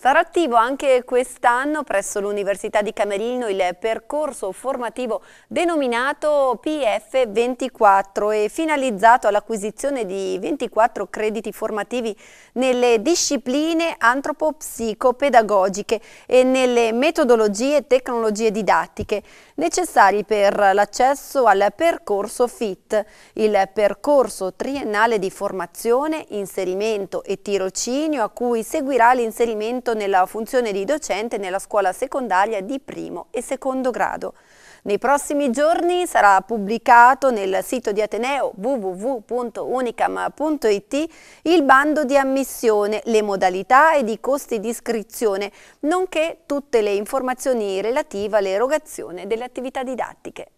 Sarà attivo anche quest'anno presso l'Università di Camerino il percorso formativo denominato PF24 e finalizzato all'acquisizione di 24 crediti formativi nelle discipline antropopsicopedagogiche e nelle metodologie e tecnologie didattiche necessari per l'accesso al percorso FIT, il percorso triennale di formazione, inserimento e tirocinio a cui seguirà l'inserimento eletto nella funzione di docente nella scuola secondaria di primo e secondo grado. Nei prossimi giorni sarà pubblicato nel sito di Ateneo www.unicam.it il bando di ammissione, le modalità ed i costi di iscrizione, nonché tutte le informazioni relative all'erogazione delle attività didattiche.